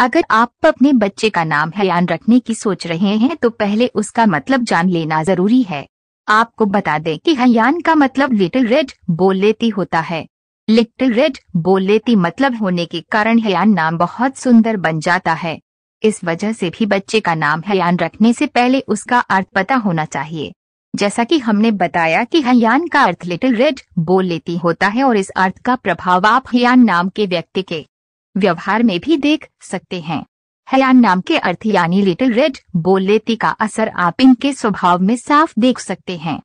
अगर आप अपने बच्चे का नाम हयान रखने की सोच रहे हैं तो पहले उसका मतलब जान लेना जरूरी है आपको बता दें कि हयान का मतलब लिटिल रेड लेती होता है लिटिल रेड लेती मतलब होने के कारण हयान नाम बहुत सुंदर बन जाता है इस वजह से भी बच्चे का नाम हयान रखने से पहले उसका अर्थ पता होना चाहिए जैसा कि हमने बताया कि हयान का अर्थ लिटिल रेड बोल लेती होता है और इस अर्थ का प्रभाव आप हयान नाम के व्यक्ति के व्यवहार में भी देख सकते हैं हयान नाम के अर्थ यानी लिटिल रेड बोल लेती का असर आप इनके स्वभाव में साफ देख सकते हैं